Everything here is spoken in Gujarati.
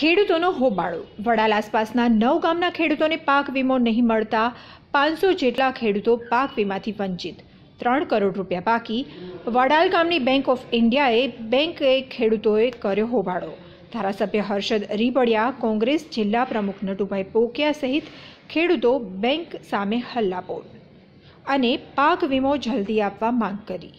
ખેડૂતોનો હોબાળો વડાલ આસપાસના નવ ગામના ખેડૂતોને પાક વીમો નહીં મળતા પાંચસો જેટલા ખેડૂતો પાક વીમાથી વંચિત ત્રણ કરોડ રૂપિયા બાકી વડાલ ગામની બેંક ઓફ ઇન્ડિયાએ બેંકે ખેડૂતોએ કર્યો હોબાળો ધારાસભ્ય હર્ષદ રીબડિયા કોંગ્રેસ જિલ્લા પ્રમુખ નટુભાઈ પોકિયા સહિત ખેડૂતો બેંક સામે હલ્લાબોલ અને પાક વીમો જલ્દી આપવા માંગ કરી